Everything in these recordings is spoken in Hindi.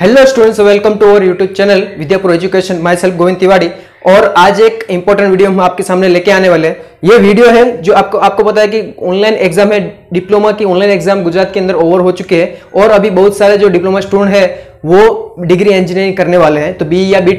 hello students welcome to our YouTube channel Vidyapur education myself Govind Tiwari और आज एक इंपॉर्टेंट वीडियो हम आपके सामने लेके आने वाले हैं ये वीडियो है जो आपको आपको पता है कि ऑनलाइन एग्जाम है डिप्लोमा की ऑनलाइन एग्जाम गुजरात के अंदर ओवर हो चुके हैं और अभी बहुत सारे जो डिप्लोमा स्टूडेंट है वो डिग्री इंजीनियरिंग करने वाले हैं तो बी या बी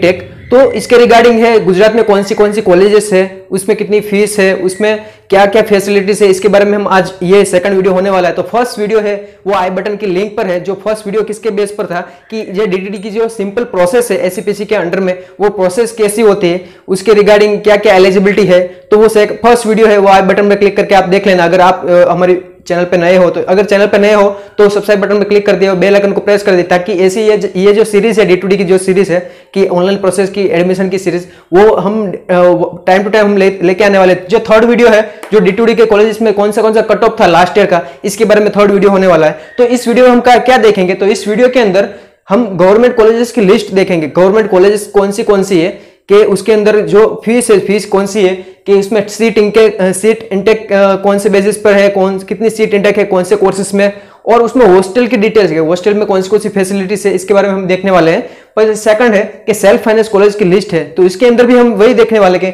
तो इसके रिगार्डिंग है गुजरात में कौन सी कौन सी कॉलेजेस है उसमें कितनी फीस है उसमें क्या क्या फैसिलिटीज है इसके बारे में हम आज ये सेकंड वीडियो होने वाला है तो फर्स्ट वीडियो है वो आई बटन की लिंक पर है जो फर्स्ट वीडियो किसके बेस पर था कि ये डीडीटी की जो सिंपल प्रोसेस है एससीपीसी के अंडर में वो प्रोसेस कैसी होती है उसके रिगार्डिंग क्या क्या एलिजिबिलिटी है तो वो फर्स्ट वीडियो है वो आई बटन पर क्लिक करके आप देख लेना अगर आप हमारी चैनल पे नए हो तो अगर चैनल पे नए हो तो सब्सक्राइब बटन पर क्लिक कर दिया बेल आइकन को प्रेस कर दिया ताकि ऐसी ये ये जो सीरीज है डी टू डी की जो सीरीज है कि ऑनलाइन प्रोसेस की एडमिशन की सीरीज वो हम टाइम टू टाइम हम लेके ले आने वाले जो थर्ड वीडियो है जो डी टू डी के कॉलेज में कौन सा कौन सा कट ऑफ था लास्ट ईयर का इसके बारे में थर्ड वीडियो होने वाला है तो इस वीडियो में हम क्या देखेंगे तो इस वीडियो के अंदर हम गवर्नमेंट कॉलेजेस की लिस्ट देखेंगे गवर्नमेंट कॉलेजेस कौन सी कौन सी है कि उसके अंदर जो फीस है फीस कौन सी है कि इसमें सीट इनके सीट इंटेक कौन से बेसिस पर है कौन कितनी सीट इंटेक है कौन से कोर्सेज में और उसमें हॉस्टल की डिटेल्स है हॉस्टल में कौन सी कौन सी फैसिलिटीज है इसके बारे में हम देखने वाले हैं पर सेकंड है कि सेल्फ फाइनेंस कॉलेज की लिस्ट है तो इसके अंदर भी हम वही देखने वाले कि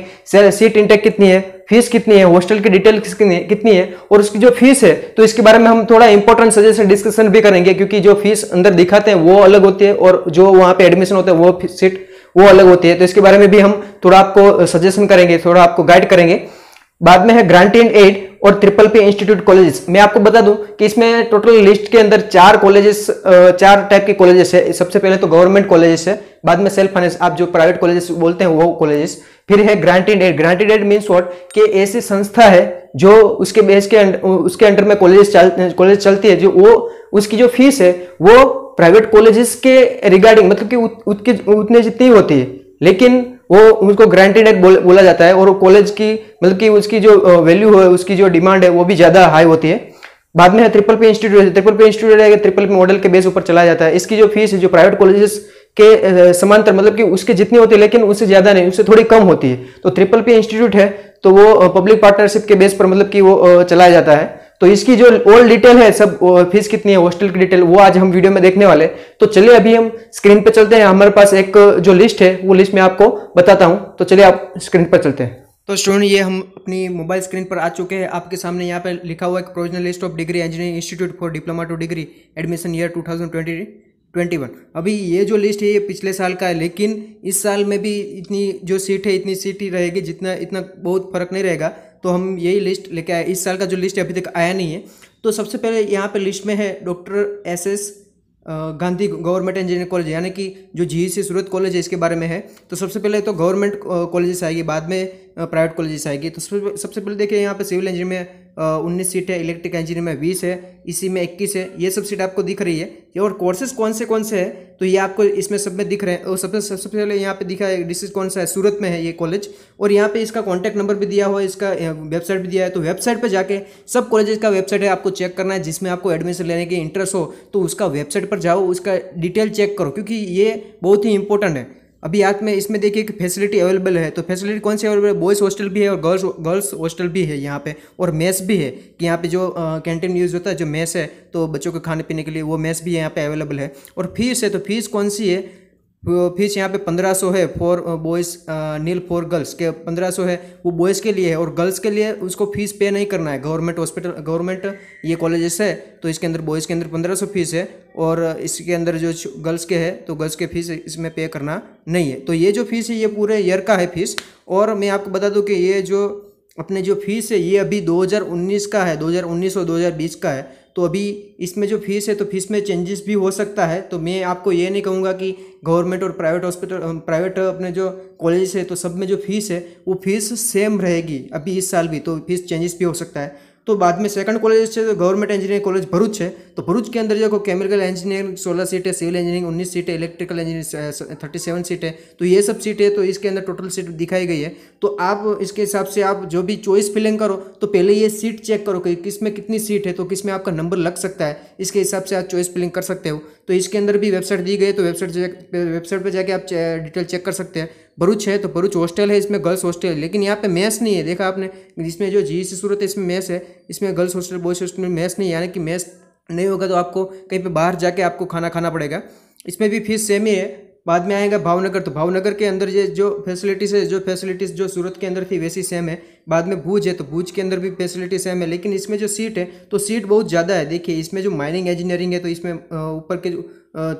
सीट इंटेक कितनी है फीस कितनी है हॉस्टल की डिटेल कितनी है और उसकी जो फीस है तो इसके बारे में हम थोड़ा इंपॉर्टेंट सजेशन डिस्कशन भी करेंगे क्योंकि जो फीस अंदर दिखाते हैं वो अलग होती है और जो वहाँ पे एडमिशन होता है वो सीट वो अलग होती है तो इसके बारे में भी हम थोड़ा आपको सजेशन करेंगे थोड़ा आपको गाइड करेंगे बाद में है ग्रांट इन एड और ट्रिपल पी इंस्टीट्यूट कॉलेजेस मैं आपको बता दूं कि इसमें टोटल लिस्ट के अंदर चार कॉलेजेस चार टाइप के कॉलेजेस है सबसे पहले तो गवर्नमेंट कॉलेजेस है बाद में सेल्फ फाइनेंस आप जो प्राइवेट कॉलेजेस बोलते हैं वो कॉलेजेस फिर है granted aid in aid means what कि ऐसी संस्था है जो उसके बेस के उसके अंडर में कॉलेजेस कॉलेज चलती है जो वो उसकी जो फीस है वो प्राइवेट कॉलेजेस के रिगार्डिंग मतलब कि उत, उतके उतने जितनी होती है लेकिन वो उसको ग्रांटेड एक बोल, बोला जाता है और कॉलेज की मतलब कि उसकी जो वैल्यू है उसकी जो डिमांड है वो भी ज़्यादा हाई होती है बाद में है triple P institute triple P institute है ट्रिपल पे मॉडल के बेस ऊपर चला जाता है इसकी जो फीस है जो प्राइवेट कॉलेजेस के समांतर मतलब कि उसके जितनी होती है लेकिन उससे ज़्यादा नहीं उससे थोड़ी कम होती है तो ट्रिपल पे इंस्टीट्यूट है तो वो पब्लिक पार्टनरशिप के बेस पर मतलब कि वो चलाया जाता है तो इसकी जो ओल्ड डिटेल है सब फीस कितनी है हॉस्टल की डिटेल वो आज हम वीडियो में देखने वाले तो चलिए अभी हम स्क्रीन पर चलते हैं हमारे पास एक जो लिस्ट है वो लिस्ट में आपको बताता हूँ तो चलिए आप स्क्रीन पर चलते हैं तो स्टूडेंट ये हम अपनी मोबाइल स्क्रीन पर आ चुके हैं आपके सामने यहाँ पर लिखा हुआ है provisional list of degree engineering institute for diploma to degree admission year two twenty one अभी ये जो लिस्ट है ये पिछले साल का है लेकिन इस साल में भी इतनी जो सीट है इतनी सीट ही रहेगी जितना इतना बहुत फर्क नहीं रहेगा तो हम यही लिस्ट लेके आए इस साल का जो लिस्ट है अभी तक आया नहीं है तो सबसे पहले यहाँ पे लिस्ट में है doctor S S Gandhi government engineering college यानी कि जो जी सी e सूरत कॉलेज है इसके बारे में है तो सबसे पहले तो गवर्नमेंट कॉलेजेस आएगी बाद में प्राइवेट कॉलेजेस आएगी तो सबसे पहले देखिए यहाँ पे सिविल इंजीनियर में उन्नीस सीट है इलेक्ट्रिक इंजीनियर में बीस है इसी में इक्कीस है ये सब सीट आपको दिख रही है ये और कोर्सेज कौन से कौन से है तो ये आपको इसमें सब में दिख रहे हैं और सबसे सबसे पहले यहाँ पे दिखा है डिस्ट्रिक्ट कौन सा है सूरत में है ये कॉलेज और यहाँ पे इसका कॉन्टैक्ट नंबर भी दिया हुआ है इसका वेबसाइट भी दिया है तो वेबसाइट पर जाके सब कॉलेज का वेबसाइट है आपको चेक करना है जिसमें आपको एडमिशन लेने की इंटरेस्ट हो तो उसका वेबसाइट पर जाओ उसका डिटेल चेक करो क्योंकि ये बहुत ही इंपॉर्टेंट है अभी आप में इसमें देखिए कि फैसिलिटी अवेलेबल है तो फैसिलिटी कौन सी अवेलेबल है बॉयज़ हॉस्टल भी है और गर्ल्स गर्ल्स हॉस्टल भी है यहाँ पे और मेस भी है कि यहाँ पे जो कैंटीन यूज़ होता है जो मेस है तो बच्चों के खाने पीने के लिए वो मेस भी यहाँ पे अवेलेबल है और फीस है तो फीस कौन सी है फीस यहाँ पे पंद्रह सौ है for boys nil for girls के पंद्रह सौ है वो बॉयज़ के लिए है और गर्ल्स के लिए उसको फीस पे नहीं करना है गवर्नमेंट हॉस्पिटल गवर्नमेंट ये कॉलेजेस है तो इसके अंदर बॉयज़ के अंदर पंद्रह सौ फीस है और इसके अंदर जो गर्ल्स के है तो गर्ल्स के फीस इसमें पे करना नहीं है तो ये जो फीस है ये पूरे ईयर का है फीस और मैं आपको बता दूँ कि ये जो अपने जो फीस है ये अभी दो का है 2019 और दो का है तो अभी इसमें जो फीस है तो फीस में चेंजेस भी हो सकता है तो मैं आपको ये नहीं कहूँगा कि गवर्नमेंट और प्राइवेट हॉस्पिटल प्राइवेट अपने जो कॉलेज है तो सब में जो फीस है वो फीस सेम रहेगी अभी इस साल भी तो फीस चेंजेस भी हो सकता है तो बाद में सेकंड कॉलेज से तो गवर्नमेंट इंजीनियरिंग कॉलेज भरूच है तो भरूच के अंदर जो केमिकल इंजीनियरिंग सोलह सीट है सिविल इंजीनियरिंग उन्नीस सीट है electrical engineering thirty seven seat है तो ये सब सीट है तो इसके अंदर टोटल सीट दिखाई गई है तो आप इसके हिसाब से आप जो भी चॉइस फिलिंग करो तो पहले ये सीट चेक करो कि किस में कितनी सीट है तो किस में आपका नंबर लग सकता है इसके हिसाब से आप चॉइस फिलिंग कर सकते हो तो इसके अंदर भी वेबसाइट दी गई तो वेबसाइट वेबसाइट पर जाके आप डिटेल चेक कर सकते हैं भरूच है तो भरूच हॉस्टल है इसमें गर्ल्स हॉस्टल लेकिन यहाँ पे मैथ्स नहीं है देखा आपने इसमें जो जी सी e सूरत है इसमें मैथ्स है इसमें गर्ल्स हॉस्टल बॉयज़ हॉस्टल में मैथ्स नहीं यानी कि मैथ्स नहीं होगा तो आपको कहीं पर बाहर जाके आपको खाना खाना पड़ेगा इसमें भी फीस सेम ही है बाद में आएगा भावनगर तो भावनगर के अंदर ये जो फैसिलिटीज़ है जो फैसिलिटीज़ जो सूरत के अंदर थी वैसी सेम है बाद में भूज है तो भूज के अंदर भी फैसिलिटी सेम है लेकिन इसमें जो सीट है तो सीट बहुत ज़्यादा है देखिए इसमें जो माइनिंग इंजीनियरिंग है तो इसमें ऊपर के जो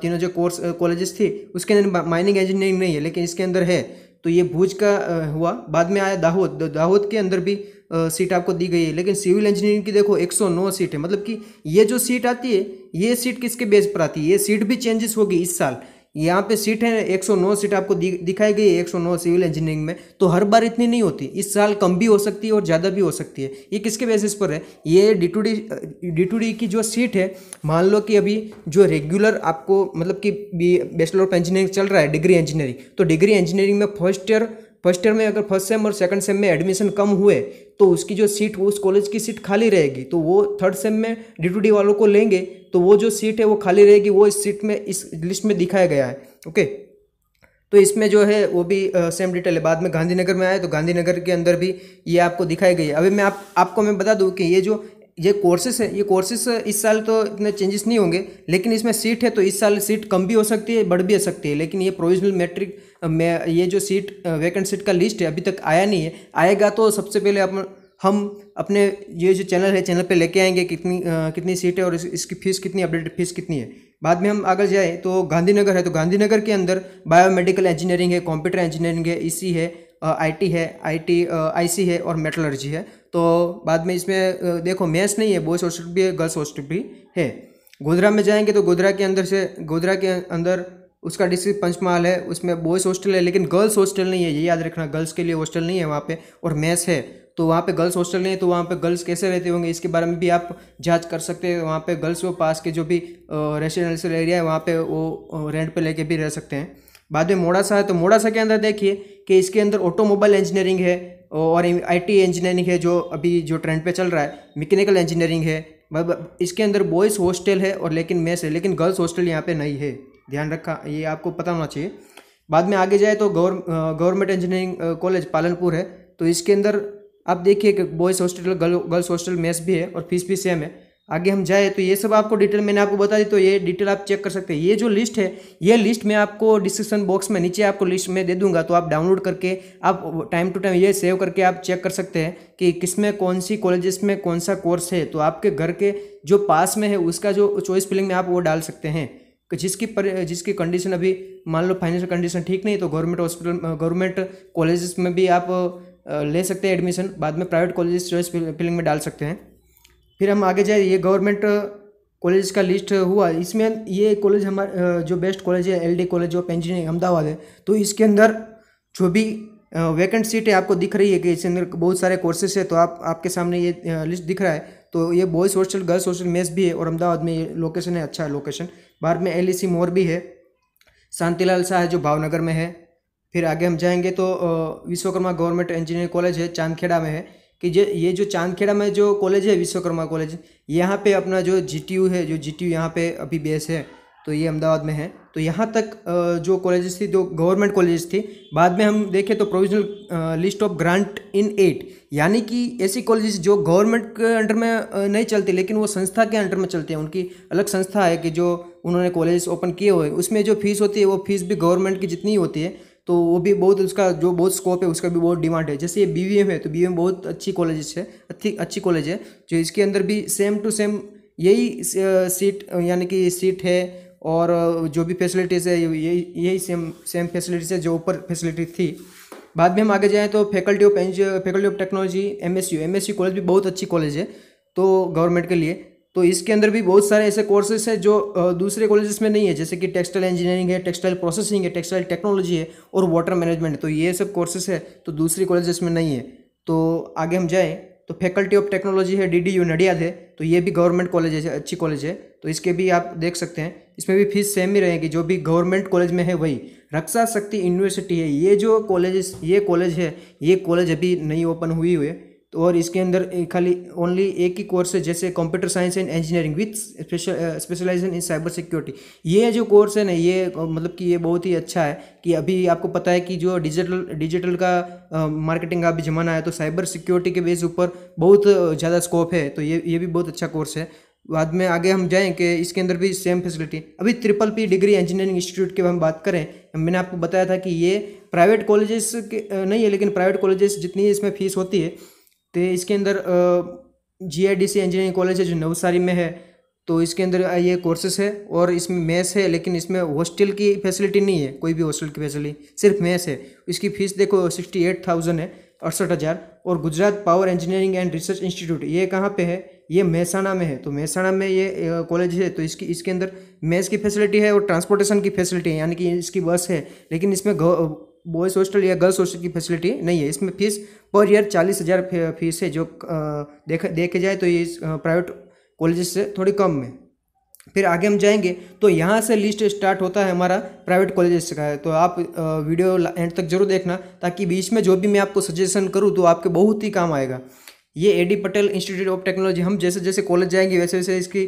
तीनों जो कोर्स कॉलेजेस थी उसके अंदर माइनिंग इंजीनियरिंग नहीं है लेकिन इसके अंदर है तो ये भूज का हुआ बाद में आया दाहोद दाहोद के अंदर भी सीट आपको दी गई है लेकिन सिविल इंजीनियरिंग की देखो 109 सीट है मतलब कि ये जो सीट आती है ये सीट किसके बेस पर आती है ये सीट भी चेंजेस होगी इस साल यहाँ पे सीट है 109 सीट आपको दिखाई गई है 109 सिविल इंजीनियरिंग में तो हर बार इतनी नहीं होती इस साल कम भी हो सकती है और ज़्यादा भी हो सकती है ये किसके बेसिस पर है ये D to D D to D की जो सीट है मान लो कि अभी जो रेगुलर आपको मतलब कि बैचलर ऑफ इंजीनियरिंग चल रहा है डिग्री इंजीनियरिंग तो डिग्री इंजीनियरिंग में फर्स्ट ईयर फर्स्ट ईयर में अगर फर्स्ट सेम और सेकंड सेम में एडमिशन कम हुए तो उसकी जो सीट उस कॉलेज की सीट खाली रहेगी तो वो थर्ड सेम में डी टू डी वालों को लेंगे तो वो जो सीट है वो खाली रहेगी वो इस सीट में इस लिस्ट में दिखाया गया है ओके तो इसमें जो है वो भी आ, सेम डिटेल है बाद में गांधीनगर में आए तो गांधीनगर के अंदर भी ये आपको दिखाई गई है अभी मैं आप आपको मैं बता दूँ कि ये जो ये कोर्सेस है ये कोर्सेस इस साल तो इतने चेंजेस नहीं होंगे लेकिन इसमें सीट है तो इस साल सीट कम भी हो सकती है बढ़ भी हो सकती है लेकिन ये प्रोविजनल मैट्रिक में ये जो सीट वैकेंट सीट का लिस्ट है अभी तक आया नहीं है आएगा तो सबसे पहले अपन हम अपने ये जो चैनल है चैनल पे लेके आएंगे कितनी आ, कितनी सीट है और इस, इसकी फ़ीस कितनी अपडेटेड फ़ीस कितनी है बाद में हम अगर जाए तो गांधीनगर है तो गांधीनगर के अंदर बायोमेडिकल इंजीनियरिंग है कंप्यूटर इंजीनियरिंग है इसी है आईटी है आईटी आईसी है और मेटलर्जी है तो बाद में इसमें देखो मैथ्स नहीं है बॉयज़ हॉस्टल भी है गर्ल्स हॉस्टल भी है गोधरा में जाएंगे तो गोधरा के अंदर से गोधरा के अंदर उसका डिस्ट्रिक्ट पंचमहल है उसमें बॉयज़ हॉस्टल है लेकिन गर्ल्स हॉस्टल नहीं है ये याद रखना गर्ल्स के लिए हॉस्टल नहीं है वहाँ पे और मैथ्स है तो वहाँ पे गर्ल्स हॉस्टल नहीं है तो वहाँ पे गर्ल्स कैसे रहते होंगे इसके बारे में भी आप जांच कर सकते हैं वहाँ पे गर्ल्स वो पास के जो भी रेसिडेंशियल एरिया है वहाँ पे वो रेंट पे लेके भी रह सकते हैं बाद में मोड़ासा है तो मोड़ासा के अंदर देखिए कि इसके अंदर ऑटोमोबाइल इंजीनियरिंग है और आईटी इंजीनियरिंग है जो अभी जो ट्रेंड पे चल रहा है मैकेनिकल इंजीनियरिंग है इसके अंदर बॉयज़ हॉस्टल है और लेकिन मेस है लेकिन गर्ल्स हॉस्टल यहाँ पे नहीं है ध्यान रखा ये आपको पता होना चाहिए बाद में आगे जाए तो गवर्नमेंट इंजीनियरिंग कॉलेज पालनपुर है तो इसके अंदर आप देखिए कि boys hostel girl girls hostel mess भी है और फीस भी सेम है आगे हम जाए तो ये सब आपको डिटेल मैंने आपको बता दी तो ये डिटेल आप चेक कर सकते हैं ये जो लिस्ट है ये लिस्ट मैं आपको डिस्क्रिप्शन बॉक्स में नीचे आपको लिस्ट में दे दूंगा तो आप डाउनलोड करके आप टाइम टू टाइम ये सेव करके आप चेक कर सकते हैं कि किस में कौन सी कॉलेजेस में कौन सा कोर्स है तो आपके घर के जो पास में है उसका जो चॉइस फिलिंग में आप वो डाल सकते हैं जिसकी पर जिसकी कंडीशन अभी मान लो फाइनेंशियल कंडीशन ठीक नहीं तो गवर्नमेंट हॉस्पिटल गवर्नमेंट कॉलेजेस में भी आप ले सकते हैं एडमिशन बाद में प्राइवेट कॉलेजेस चॉइस फिलिंग में डाल सकते हैं फिर हम आगे जाए ये गवर्नमेंट कॉलेज का लिस्ट हुआ इसमें ये कॉलेज हमारे जो बेस्ट कॉलेज है LD college of engineering Ahmedabad है तो इसके अंदर जो भी वैकेंट सीट है आपको दिख रही है कि इसके अंदर बहुत सारे कोर्सेस है तो आप आपके सामने ये लिस्ट दिख रहा है तो ये boys hostel girls hostel mess भी है और अहमदाबाद में ये लोकेशन है अच्छा लोकेशन बाहर में एल ई मोर भी है शांतिलाल शाह है जो भावनगर में है फिर आगे हम जाएंगे तो विश्वकर्मा गवर्नमेंट इंजीनियरिंग कॉलेज है चांदखेड़ा में है कि जो ये जो चांदखेड़ा में जो कॉलेज है विश्वकर्मा कॉलेज यहाँ पे अपना जो जी है जो जी टी यहाँ पे अभी बेस है तो ये अहमदाबाद में है तो यहाँ तक जो कॉलेजेस थी जो गवर्नमेंट कॉलेजेस थी बाद में हम देखें तो provisional list of grant in aid यानी कि ऐसी कॉलेजेस जो गवर्नमेंट के अंडर में नहीं चलती लेकिन वो संस्था के अंडर में चलते हैं उनकी अलग संस्था है कि जो उन्होंने कॉलेज ओपन किए हुए उसमें जो फीस होती है वो फीस भी गवर्नमेंट की जितनी होती है तो वो भी बहुत उसका जो बहुत स्कोप है उसका भी बहुत डिमांड है जैसे ये बी वी एम है तो बी एम बहुत अच्छी कॉलेज है अच्छी अच्छी कॉलेज है जो इसके अंदर भी सेम टू सेम यही सीट यानी कि सीट है और जो भी फैसिलिटीज़ है यही यही सेम सेम फैसिलिटीज़ है जो ऊपर फैसिलिटी थी बाद में हम आगे जाएँ तो faculty of faculty of technology M S U M S U college भी बहुत अच्छी कॉलेज है तो गवर्नमेंट के लिए तो इसके अंदर भी बहुत सारे ऐसे कोर्सेस हैं जो दूसरे कॉलेजेस में नहीं है जैसे कि टेक्सटाइल इंजीनियरिंग है टेक्सटाइल प्रोसेसिंग है टेक्सटाइल टेक्नोलॉजी है और वाटर मैनेजमेंट तो ये सब कोर्सेज है तो दूसरे कॉलेजेस में नहीं है तो आगे हम जाएँ तो फैकल्टी ऑफ टेक्नोलॉजी है डी डी यू नडियाद है तो ये भी गवर्नमेंट कॉलेज है अच्छी कॉलेज है तो इसके भी आप देख सकते हैं इसमें भी फीस सेम ही रहेगी जो भी गवर्नमेंट कॉलेज में है वही रक्षा शक्ति यूनिवर्सिटी है ये जो कॉलेज ये कॉलेज है ये कॉलेज अभी नई ओपन हुई हुई है तो और इसके अंदर खाली ओनली एक ही कोर्स है जैसे computer science and engineering with specialization in cyber security ये जो कोर्स है ना ये मतलब कि ये बहुत ही अच्छा है कि अभी आपको पता है कि जो डिजिटल डिजिटल का मार्केटिंग का अभी जमाना है तो साइबर सिक्योरिटी के बेस ऊपर बहुत ज़्यादा स्कोप है तो ये ये भी बहुत अच्छा कोर्स है बाद में आगे हम जाएँ कि इसके अंदर भी सेम फैसिलिटी अभी triple P degree engineering institute की हम बात करें मैंने आपको बताया था कि ये प्राइवेट कॉलेजेस के नहीं है लेकिन प्राइवेट कॉलेजेस जितनी इसमें फ़ीस होती है तो इसके अंदर G I D C engineering college है जो नवसारी में है तो इसके अंदर ये कोर्सेस है और इसमें मैथ्स है लेकिन इसमें हॉस्टल की फैसिलिटी नहीं है कोई भी हॉस्टल की फैसिलिटी सिर्फ मैथ्स है इसकी फीस देखो सिक्सटी एट थाउजेंड है अड़सठ हज़ार और Gujarat power engineering and research institute ये कहाँ पे है ये महसाना में है तो महसाना में ये कॉलेज है तो इसकी इसके अंदर मैथ्स की फैसिलिटी है और ट्रांसपोर्टेशन की फैसिलिटी है यानी कि इसकी बस है लेकिन इसमें बॉयज़ हॉस्टल या गर्ल्स हॉस्टल की फैसिलिटी नहीं है इसमें फीस पर ईयर चालीस हज़ार फीस है जो देखा देखे जाए तो ये प्राइवेट कॉलेज से थोड़ी कम है फिर आगे हम जाएंगे तो यहाँ से लिस्ट स्टार्ट होता है हमारा प्राइवेट कॉलेजेस का है तो आप वीडियो एंड तक जरूर देखना ताकि बीच में जो भी मैं आपको सजेशन करूँ तो आपके बहुत ही काम आएगा ये A D Patel institute of technology हम जैसे जैसे कॉलेज जाएंगे वैसे वैसे इसकी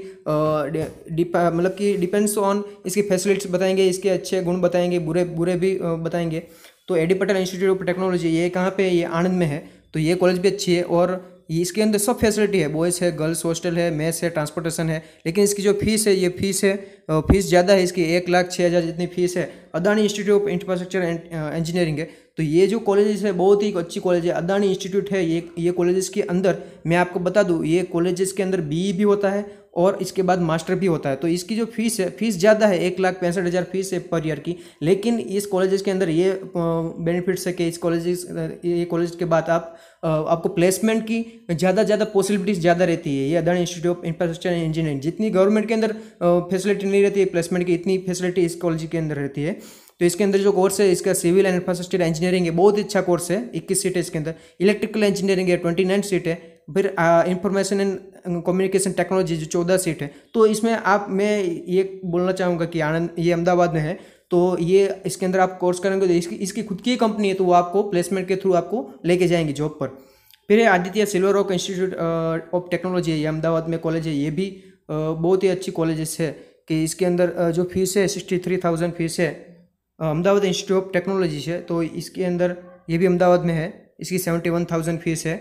मतलब कि डिपेंड्स ऑन इसकी फैसिलिटीज़ बताएंगे इसके अच्छे गुण बताएंगे बुरे बुरे भी बताएंगे तो A D Patel institute of technology ये कहाँ पे ये आनंद में है तो ये कॉलेज भी अच्छी है और इसके अंदर सब फैसिलिटी है बॉयज़ है गर्ल्स हॉस्टल है मेस है ट्रांसपोर्टेशन है लेकिन इसकी जो फीस है ये फीस है फीस ज़्यादा है इसकी एक लाख छः हज़ार जितनी फीस है Adani institute of infrastructure and engineering है तो ये जो कॉलेजेस है बहुत ही अच्छी कॉलेज है अदानी इंस्टीट्यूट है ये ये कॉलेजेस के अंदर मैं आपको बता दूँ ये कॉलेजेस के अंदर बी e भी होता है और इसके बाद मास्टर भी होता है तो इसकी जो फीस है फीस ज़्यादा है एक लाख पैंसठ हज़ार फीस है पर ईयर की लेकिन इस कॉलेजेस के अंदर ये बेनिफिट्स है कि इस कॉलेजेस ये कॉलेज के बाद आप आपको प्लेसमेंट की ज़्यादा ज़्यादा पॉसिबिलिटीज़ ज़्यादा रहती है ये Adani institute of infrastructure and engineering जितनी गवर्नमेंट के अंदर फैसिलिटी नहीं रहती है प्लेसमेंट की इतनी फैसिलिटी इस कॉलेज के अंदर रहती है तो इसके अंदर जो कोर्स है इसका सिविल एंड इंफ्रास्ट्रक्चर इंजीनियरिंग है बहुत ही अच्छा कोर्स है इक्कीस सीट है इसके अंदर इलेक्ट्रिकल इंजीनियरिंग है ट्वेंटी नाइन सीट है फिर इंफॉर्मेशन एंड कम्युनिकेशन टेक्नोलॉजी जो चौदह सीट है तो इसमें आप मैं ये बोलना चाहूँगा कि आनंद ये अहमदाबाद में है तो ये इसके अंदर आप कोर्स करेंगे तो इसकी इसकी खुद की कंपनी है तो वो आपको प्लेसमेंट के थ्रू आपको लेके जाएंगे जॉब पर फिर Aditya silver rock institute of technology है ये अहमदाबाद में कॉलेज है ये भी बहुत ही अच्छी कॉलेजेस है कि इसके अंदर जो फीस है सिक्सटी थ्री थाउजेंड फीस है अहमदाबाद इंस्टीट्यूट ऑफ टेक्नोलॉजी से तो इसके अंदर ये भी अहमदाबाद में है इसकी सेवेंटी वन थाउजेंड फीस है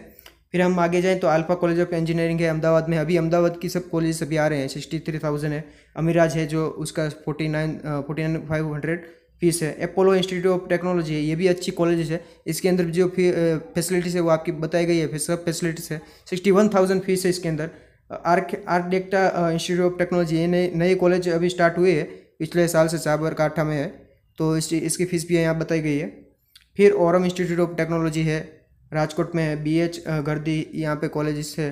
फिर हम आगे जाएँ तो अल्फा कॉलेज ऑफ इंजीनियरिंग है अहमदाबाद में अभी अहमदाबाद की सब कॉलेज अभी आ रहे हैं सिक्सटी थ्री थाउजेंड है अमीराज है जो उसका forty nine forty nine five hundred fees है अपोलो इंस्टीट्यूट ऑफ टेक्नोलॉजी है ये भी अच्छी कॉलेज है इसके अंदर जो फैसिलिटीज़ है वो आपकी बताई गई है सब फैसिलिटीज़ है सिक्सटी वन थाउजेंड फीस है इसके अंदर आर्क आर्किटेक्टा इंस्टीट्यूट ऑफ टेक्नोलॉजी ये नए नए कॉलेज अभी स्टार्ट हुए हैं पिछले साल से साबरकाठा में है तो इस इसकी फ़ीस भी यहाँ बताई गई है फिर औरम इंस्टीट्यूट ऑफ टेक्नोलॉजी है राजकोट में है बी एच गर्दी यहाँ पे कॉलेजेस है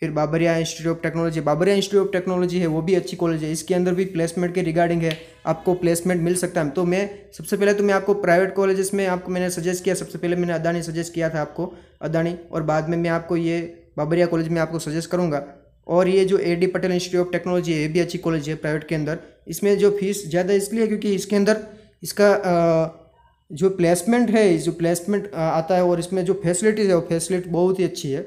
फिर Babaria institute of technology Babaria institute of technology है वो भी अच्छी कॉलेज है इसके अंदर भी प्लेसमेंट के रिगार्डिंग है आपको प्लेसमेंट मिल सकता है तो मैं सबसे पहले तो मैं आपको प्राइवेट कॉलेजेस में आपको मैंने सजेस्ट किया सबसे पहले मैंने अदानी सजेस्ट किया था आपको अदानी और बाद में मैं आपको ये बाबरिया कॉलेज में आपको सजेस्ट करूँगा और ये जो A D Patel institute of technology है ये भी अच्छी कॉलेज है प्राइवेट के अंदर इसमें जो फीस ज़्यादा इसलिए है क्योंकि इसके अंदर इसका जो प्लेसमेंट है जो प्लेसमेंट आता है और इसमें जो फैसिलिटीज़ है वो फैसिलिटी बहुत ही अच्छी है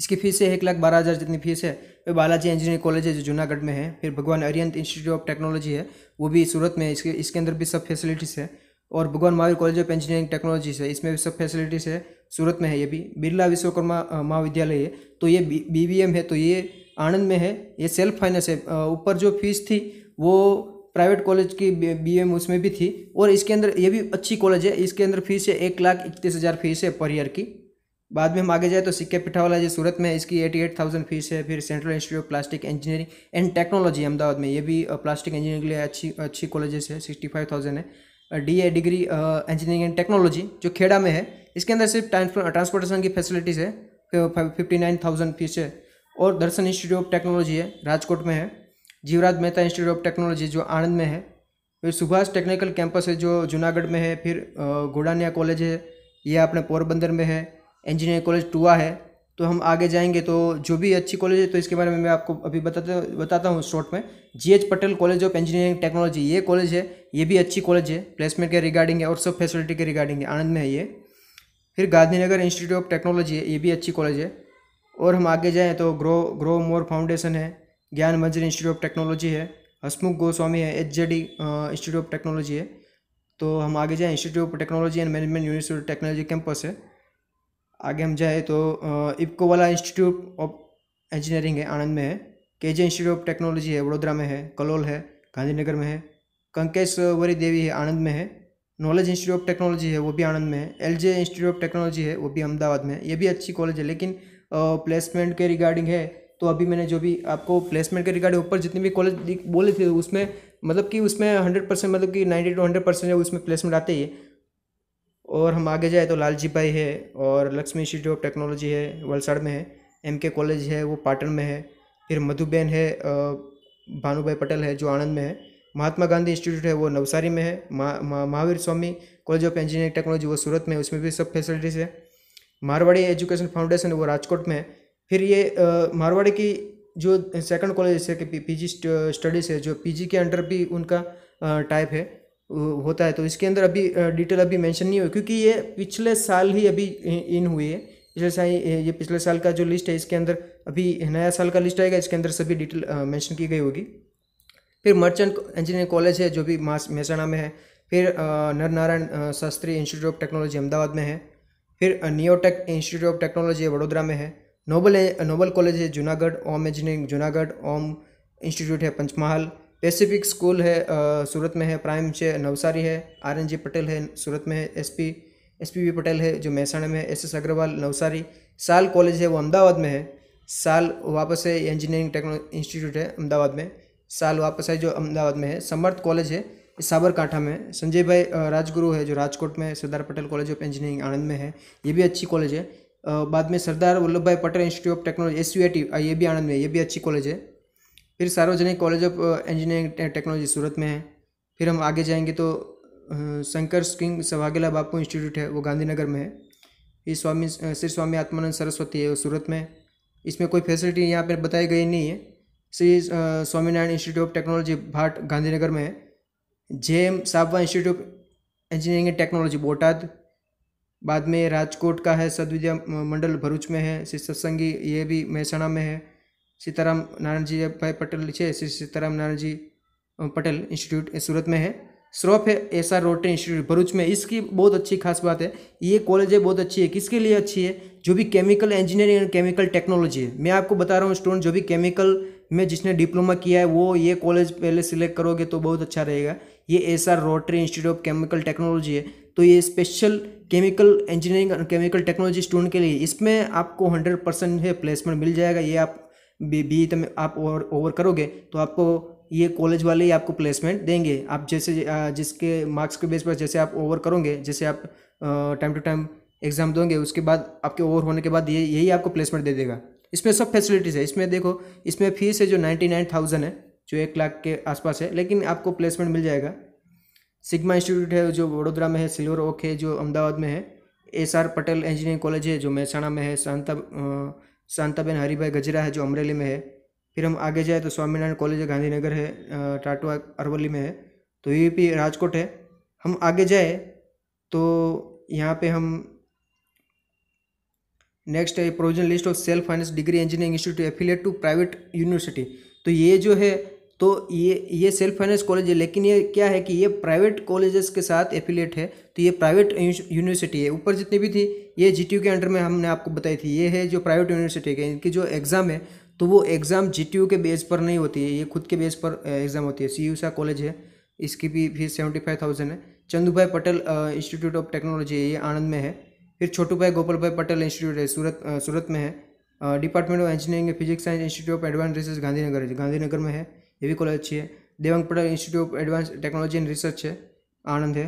इसकी फीस है एक लाख बारह हज़ार जितनी फीस है फिर बालाजी इंजीनियरिंग कॉलेज है जो जूनागढ़ में है फिर भगवान अरियंत इंस्टीट्यूट ऑफ टेक्नोलॉजी है वो भी सूरत में है इसके इसके अंदर भी सब फैसिलिटीज़ है और Bhagwan Mahavir college of engineering technology है इसमें भी सब फैसिलिटीज़ है सूरत में है ये भी बिरला विश्वकर्मा महाविद्यालय है तो ये बी बी एम है तो ये आनंद में है ये सेल्फ फाइनेंस है ऊपर जो फीस थी वो प्राइवेट कॉलेज की बी एम उसमें भी थी और इसके अंदर ये भी अच्छी कॉलेज है इसके अंदर फीस है एक लाख इकतीस हज़ार फीस है पर ईयर की बाद में हम आगे जाए तो सिक्के पिठावाला जो सूरत में इसकी एटी एट थाउजेंड फीस है फिर central institute of plastic engineering and technology Ahmedabad में ये भी प्लास्टिक इंजीनियरिंग के लिए अच्छी अच्छी कॉलेजेस है सिक्सटी फाइव थाउजेंड है D A degree engineering and technology जो खेड़ा में है इसके अंदर सिर्फ ट्रांसपोर्टेशन की फैसिलिटीज़ है फिफ्टी नाइन थाउजेंड फीस है और दर्शन इंस्टीट्यूट ऑफ टेक्नोलॉजी है राजकोट में है Jivraj Mehta institute of technology जो आनंद में है फिर सुभाष टेक्निकल कैंपस है जो जूनागढ़ में है फिर घोड़ानिया कॉलेज है ये अपने पोरबंदर में है इंजीनियरिंग कॉलेज टुआ है तो हम आगे जाएंगे तो जो भी अच्छी कॉलेज है तो इसके बारे में मैं आपको अभी बताते बताता हूँ शॉर्ट में G H Patel college of engineering technology ये कॉलेज है ये भी अच्छी कॉलेज है प्लेसमेंट के रिगार्डिंग है और सब फैसिलिटी के रिगार्डिंग है आनंद में है ये फिर गांधीनगर इंस्टीट्यूट ऑफ टेक्नोलॉजी है ये भी अच्छी कॉलेज है और हम आगे जाएँ तो ग्रो ग्रो मोर फाउंडेशन है ज्ञान मंजर इंस्टीट्यूट ऑफ टेक्नोलॉजी है हसमुख गोस्वामी है H J D institute of technology है तो हम आगे जाएँ institute of technology and management university technology campus है आगे हम जाए तो इपको वाला इंस्टीट्यूट ऑफ इंजीनियरिंग है आनंद में है के जे इंस्टीट्यूट ऑफ टेक्नोलॉजी है वडोदरा में है कलोल है गांधीनगर में है कंकेश्वरी देवी है आनंद में है नॉलेज इंस्टीट्यूट ऑफ टेक्नोलॉजी है वो भी आनंद में है L J institute of technology है वो भी अहमदाबाद में है ये भी अच्छी कॉलेज है लेकिन प्लेसमेंट के रिगार्डिंग है तो अभी मैंने जो भी आपको प्लेसमेंट के रिगार्डिंग ऊपर जितनी भी कॉलेज बोले थे उसमें मतलब कि उसमें हंड्रेड परसेंट मतलब कि नाइन्टी टू हंड्रेड परसेंट उसमें प्लेसमेंट आते ही है और हम आगे जाए तो लालजी भाई है और लक्ष्मी इंस्टीट्यूट ऑफ टेक्नोलॉजी है वलसाड़ में है एम के कॉलेज है वो पाटन में है फिर मधुबेन है भानुभाई पटेल है जो आनंद में है महात्मा गांधी इंस्टीट्यूट है वो नवसारी में है महावीर मा, Swami college of engineering technology वो सूरत में है उसमें भी सब फैसिलिटीज़ है मारवाड़ी एजुकेशन फाउंडेशन वो राजकोट में है फिर ये मारवाड़ी की जो सेकंड कॉलेज जैसे कि पीजी स्टडीज़ है जो पीजी के अंडर भी उनका टाइप है होता है तो इसके अंदर अभी डिटेल अभी मेंशन नहीं हुई क्योंकि ये पिछले साल ही अभी इन हुई है पिछले साल ये पिछले साल का जो लिस्ट है इसके अंदर अभी नया साल का लिस्ट आएगा इसके अंदर सभी डिटेल मेंशन की गई होगी फिर मर्चेंट इंजीनियरिंग कॉलेज है जो भी मेहसाणा में है फिर Narnarayan Shastri institute of technology Ahmedabad में है फिर Neotech institute of technology Vadodara में है नोबल नोबल कॉलेज है जूनागढ़ ओम इंजीनियरिंग जूनागढ़ ओम इंस्टीट्यूट है पंचमहल पेसिफिक स्कूल है सूरत में है प्राइम से नवसारी है आर एन जी पटेल है सूरत में है S P S P V Patel है जो मेहसाणा में है एस एस अग्रवाल नवसारी साल कॉलेज है वो अहमदाबाद में है साल वापस है इंजीनियरिंग टेक्नो इंस्टीट्यूट है अहमदाबाद में साल वापस आए जो अहमदाबाद में है समर्थ कॉलेज है साबरकांठा में संजय भाई राजगुरु है जो राजकोट में Sardar Patel college of engineering Anand में है ये भी अच्छी कॉलेज है बाद में Sardar Vallabhbhai Patel institute of technology S ये भी आनंद में है ये भी अच्छी कॉलेज है फिर Sarvajanik college of engineering technology Surat में है फिर हम आगे जाएंगे तो शंकर सिंह सवागेला बापू इंस्टीट्यूट है वो गांधीनगर में है ये स्वामी श्री स्वामी आत्मानंद सरस्वती है वो सूरत में इसमें कोई फैसिलिटी यहाँ पर बताई गई नहीं है Shri Swaminarayan institute of technology Bhat Gandhinagar में है J M Sabva institute of engineering and technology Botad बाद में राजकोट का है सदविद्या मंडल भरूच में है श्री सत्संगी ये भी मेहसणा में है सीताराम नारायण जी भाई पटेल श्री सीताराम नारायण जी पटेल इंस्टीट्यूट सूरत में है स्रोफ है S R rotary institute Bharuch में इसकी बहुत अच्छी खास बात है ये कॉलेज है बहुत अच्छी है किसके लिए अच्छी है जो भी chemical engineering and chemical technology है मैं आपको बता रहा हूँ स्टूडेंट जो भी केमिकल में जिसने डिप्लोमा किया है वो ये कॉलेज पहले सिलेक्ट करोगे तो बहुत अच्छा रहेगा ये S R rotary institute of chemical technology है तो ये स्पेशल केमिकल इंजीनियरिंग और केमिकल टेक्नोलॉजी स्टूडेंट के लिए इसमें आपको हंड्रेड परसेंट है प्लेसमेंट मिल जाएगा ये आप बी बी तम e आप ओवर ओवर करोगे तो आपको ये कॉलेज वाले ही आपको प्लेसमेंट देंगे आप जैसे जिसके मार्क्स के बेस पर जैसे आप ओवर करोगे जैसे आप टाइम टू टाइम एग्ज़ाम दोगे उसके बाद आपके ओवर होने के बाद ये यही आपको प्लेसमेंट दे देगा इसमें सब फैसिलिटीज़ है इसमें देखो इसमें फीस है जो नाइन्टी नाइन थाउजेंड है जो एक लाख के आसपास है लेकिन आपको प्लेसमेंट मिल जाएगा सिग्मा इंस्टीट्यूट है जो वडोदरा में है सिल्वर ओक है जो अहमदाबाद में है S R Patel engineering college है जो महसाणा में है शांता शांताबेन हरिभाई गजरा है जो अमरेली में है फिर हम आगे जाए तो स्वामीनारायण कॉलेज गांधीनगर है टाटवा अरवली में है तो यू पी e राजकोट है हम आगे जाए तो यहाँ पे हम नेक्स्ट है provision list of self finance degree engineering institute affiliate to private university तो ये जो है तो ये ये सेल्फ फाइनेंस कॉलेज है लेकिन ये क्या है कि ये प्राइवेट कॉलेजेस के साथ एफिलेट है तो ये प्राइवेट यूनिवर्सिटी है ऊपर जितनी भी थी ये जी के अंडर में हमने आपको बताई थी ये है जो प्राइवेट यूनिवर्सिटी है इनकी जो एग्ज़ाम है तो वो एग्ज़ाम जी के बेस पर नहीं होती है ये खुद के बेस पर एग्ज़ाम होती है सी कॉलेज है इसकी भी फीस सेवेंटी फाइव थाउजेंड है Chandu Patel institute of technology है ये आनंद में है फिर छोटू भाई गोपाल भाई पटेल इंस्टीट्यूट है सूरत आ, सूरत में है department of engineering physics science institute of advance research Gandhinagar है गांधीनगर में है ये भी कॉलेज अच्छी है Devang Patel institute of advance technology and research है आनंद है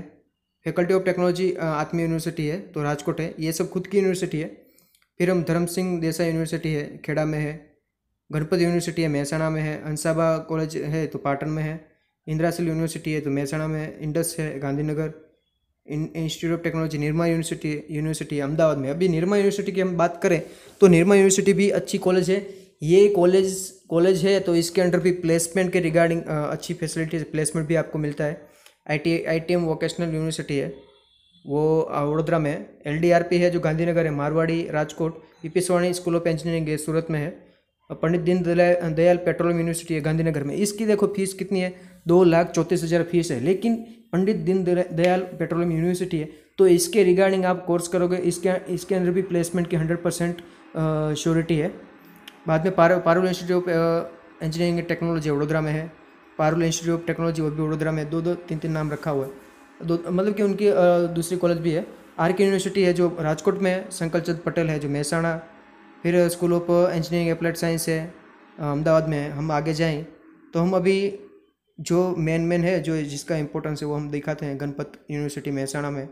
faculty of technology Atmiya university है तो राजकोट है ये सब खुद की यूनिवर्सिटी है फिर हम धर्म सिंह देसाई यूनिवर्सिटी है खेड़ा में है गणपति यूनिवर्सिटी है मेहसाणा में है अंसाबा कॉलेज है तो पाटन में है इंद्रासिल यूनिवर्सिटी है तो मेहसाणा में है इंडस है Gandhinagar institute of technology Nirma university university Ahmedabad में अभी निर्मा यूनिवर्सिटी की हम बात करें तो निर्मा यूनिवर्सिटी भी अच्छी कॉलेज है ये कॉलेज कॉलेज है तो इसके अंडर भी प्लेसमेंट के रिगार्डिंग अच्छी फैसिलिटीज प्लेसमेंट भी आपको मिलता है I T I T M vocational university है वो वडोदरा में एल डी आर पी है जो गांधीनगर है Marwadi Rajkot P P Soni school of engineering है सूरत में है पंडित दीन दयाल पेट्रोलियम यूनिवर्सिटी है गांधीनगर में इसकी देखो फीस कितनी है दो लाख चौंतीस हज़ार फीस है लेकिन पंडित दीन दयाल पेट्रोलियम यूनिवर्सिटी है तो इसके रिगार्डिंग आप कोर्स करोगे इसके इसके अंदर भी प्लेसमेंट की हंड्रेड परसेंट श्योरिटी है बाद में पार Parul institute of engineering and technology Vadodara में है पारुल इंस्टीट्यूट ऑफ टेक्नोलॉजी वो भी वडोदरा में दो दो तीन तीन नाम रखा हुआ है दो मतलब कि उनकी दूसरी कॉलेज भी है आर के यूनिवर्सिटी है जो राजकोट में है चंद पटेल है जो मेहसाणा फिर school of engineering applied science है अहमदाबाद में है हम आगे जाएँ तो हम अभी जो मेन मेन है जो जिसका इंपॉर्टेंस है वो हम दिखाते हैं गणपत यूनिवर्सिटी महसाणा में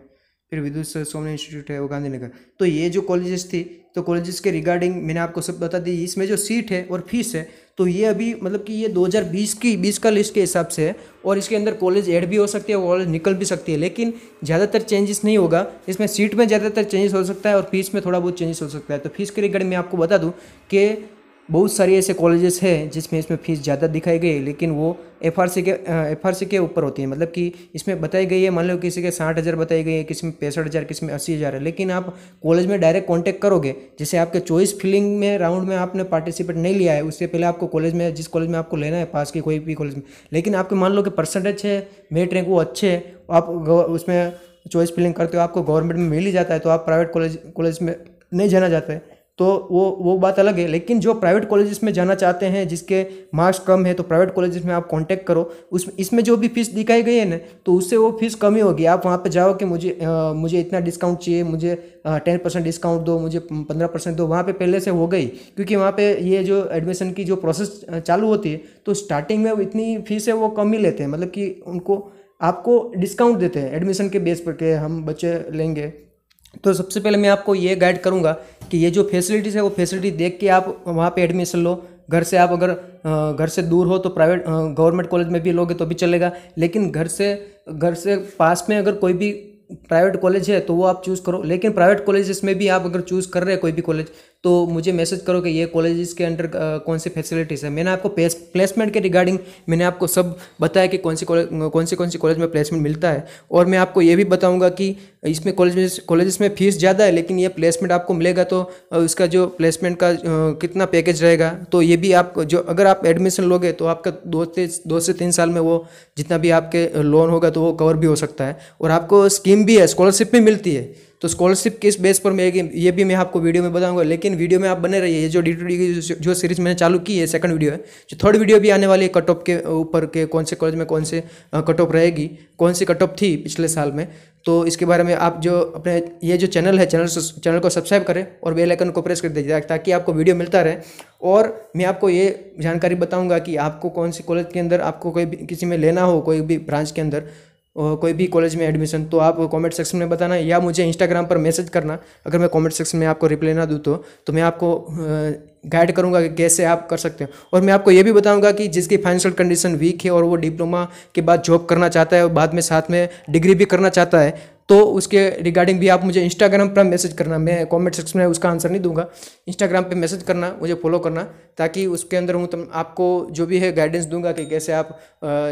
फिर विद्युत सोमन इंस्टीट्यूट है वो गांधीनगर तो ये जो कॉलेजेस थी तो कॉलेजेस के रिगार्डिंग मैंने आपको सब बता दी इसमें जो सीट है और फीस है तो ये अभी मतलब कि ये 2020 की बीस का लिस्ट के हिसाब से है और इसके अंदर कॉलेज ऐड भी हो सकती है कॉलेज निकल भी सकती है लेकिन ज़्यादातर चेंजेस नहीं होगा इसमें सीट में ज़्यादातर चेंजेस हो सकता है और फीस में थोड़ा बहुत चेंजेस हो सकता है तो फीस के रिगार्डिंग मैं आपको बता दूँ कि बहुत सारे ऐसे कॉलेजेस हैं जिसमें इसमें फ़ीस ज़्यादा दिखाई गई है लेकिन वो एफ आर सी के एफ आर सी के ऊपर होती है मतलब कि इसमें बताई गई है मान लो किसी के साठ हज़ार बताई गई है किसी में पैंसठ हज़ार किसी में अस्सी हज़ार है लेकिन आप कॉलेज में डायरेक्ट कॉन्टैक्ट करोगे जैसे आपके चॉइस फिलिंग में राउंड में आपने पार्टिसिपेट नहीं लिया है उससे पहले आपको कॉलेज में जिस कॉलेज में आपको लेना है पास की कोई भी कॉलेज में लेकिन आपके मान लो कि परसेंटेज है मेट रैंक वो अच्छे है आप उसमें चॉइस फिलिंग करते हो आपको गवर्नमेंट में मिल ही जाता है तो आप प्राइवेट कॉलेज कॉलेज में नहीं जाना जाता है तो वो वो बात अलग है लेकिन जो प्राइवेट कॉलेजेस में जाना चाहते हैं जिसके मार्क्स कम है तो प्राइवेट कॉलेजेस में आप कांटेक्ट करो उस इसमें जो भी फीस दिखाई गई है ना तो उससे वो फीस कम ही होगी आप वहाँ पे जाओ कि मुझे आ, मुझे इतना डिस्काउंट चाहिए मुझे टेन परसेंट डिस्काउंट दो मुझे पंद्रह परसेंट दो वहाँ पर पहले से हो गई क्योंकि वहाँ पर ये जो एडमिशन की जो प्रोसेस चालू होती है तो स्टार्टिंग में इतनी फीस है वो कम ही लेते हैं मतलब कि उनको आपको डिस्काउंट देते हैं एडमिशन के बेस पर के हम बच्चे लेंगे तो सबसे पहले मैं आपको ये गाइड करूँगा कि ये जो फैसिलिटीज़ है वो फैसिलिटी देख के आप वहाँ पे एडमिशन लो घर से आप अगर घर से दूर हो तो प्राइवेट गवर्नमेंट कॉलेज में भी लोगे तो भी चलेगा लेकिन घर से घर से पास में अगर कोई भी प्राइवेट कॉलेज है तो वो आप चूज़ करो लेकिन प्राइवेट कॉलेज़ में भी आप अगर चूज़ कर रहे हैं कोई भी कॉलेज तो मुझे मैसेज करो कि ये कॉलेजेस के अंडर कौन सी फैसिलिटीज़ है मैंने आपको प्लेसमेंट के रिगार्डिंग मैंने आपको सब बताया कि कौन सी कॉलेज कौन सी कौन सी कॉलेज में प्लेसमेंट मिलता है और मैं आपको ये भी बताऊँगा कि इसमें कॉलेज कॉलेजेस में फ़ीस ज़्यादा है लेकिन ये प्लेसमेंट आपको मिलेगा तो उसका जो प्लेसमेंट का कितना पैकेज रहेगा तो ये भी आप जो अगर आप एडमिशन लोगे तो आपका दो से दो से तीन साल में वो जितना भी आपके लोन होगा तो वो कवर भी हो सकता है और आपको स्कीम भी है स्कॉलरशिप भी मिलती है तो स्कॉलरशिप किस बेस पर मिलेगी ये भी मैं आपको वीडियो में बताऊंगा लेकिन वीडियो में आप बने रहिए जो डी टू डी की जो सीरीज मैंने चालू की है सेकंड वीडियो है जो थर्ड वीडियो भी आने वाली है कट ऑफ के ऊपर के कौन से कॉलेज में कौन से कट ऑफ रहेगी कौन सी कट ऑफ थी पिछले साल में तो इसके बारे में आप जो अपने ये जो चैनल है चैनल चैनल को सब्सक्राइब करें और बेल आइकन को प्रेस कर दीजिए ताकि आपको वीडियो मिलता रहे और मैं आपको ये जानकारी बताऊंगा कि आपको कौन से कॉलेज के अंदर आपको कोई किसी में लेना हो कोई भी ब्रांच के अंदर कोई भी कॉलेज में एडमिशन तो आप कमेंट सेक्शन में बताना या मुझे इंस्टाग्राम पर मैसेज करना अगर मैं कमेंट सेक्शन में आपको रिप्लाई ना दूँ तो तो मैं आपको गाइड करूंगा कि कैसे आप कर सकते हैं और मैं आपको ये भी बताऊंगा कि जिसकी फाइनेंशियल कंडीशन वीक है और वो डिप्लोमा के बाद जॉब करना चाहता है और बाद में साथ में डिग्री भी करना चाहता है तो उसके रिगार्डिंग भी आप मुझे इंस्टाग्राम पर मैसेज करना मैं कमेंट सेक्शन में उसका आंसर नहीं दूंगा इंस्टाग्राम पे मैसेज करना मुझे फॉलो करना ताकि उसके अंदर हूँ तुम आपको जो भी है गाइडेंस दूंगा कि कैसे आप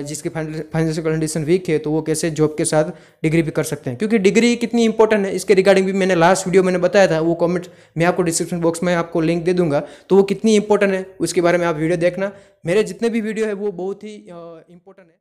जिसकी फाइनेंशियल कंडीशन वीक है तो वो कैसे जॉब के साथ डिग्री भी कर सकते हैं क्योंकि डिग्री कितनी इंपॉर्टेंट है इसके रिगार्डिंग भी मैंने लास्ट वीडियो मैंने बताया था वो कॉमेंट मैं आपको डिस्क्रिप्शन बॉक्स में आपको लिंक दे दूंगा तो वो कितनी इंपॉर्टेंट है उसके बारे में आप वीडियो देखना मेरे जितने भी वीडियो है वो बहुत ही इंपॉर्टेंट है